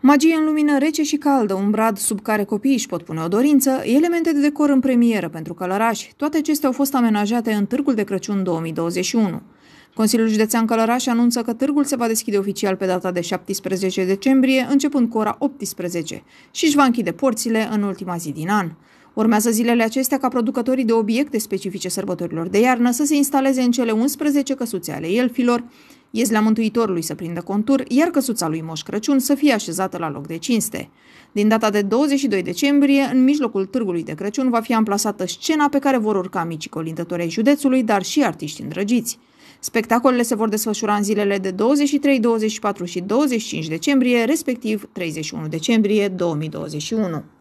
Magie în lumină rece și caldă, un brad sub care copiii își pot pune o dorință, elemente de decor în premieră pentru călărași, toate acestea au fost amenajate în Târgul de Crăciun 2021. Consiliul Județean Călăraș anunță că târgul se va deschide oficial pe data de 17 decembrie, începând cu ora 18, și își va închide porțile în ultima zi din an. Urmează zilele acestea ca producătorii de obiecte specifice sărbătorilor de iarnă să se instaleze în cele 11 căsuțe ale elfilor, Iezlea Mântuitorului să prindă contur, iar căsuța lui Moș Crăciun să fie așezată la loc de cinste. Din data de 22 decembrie, în mijlocul târgului de Crăciun va fi amplasată scena pe care vor urca micii colindători ai județului, dar și artiști îndrăgiți. Spectacolele se vor desfășura în zilele de 23, 24 și 25 decembrie, respectiv 31 decembrie 2021.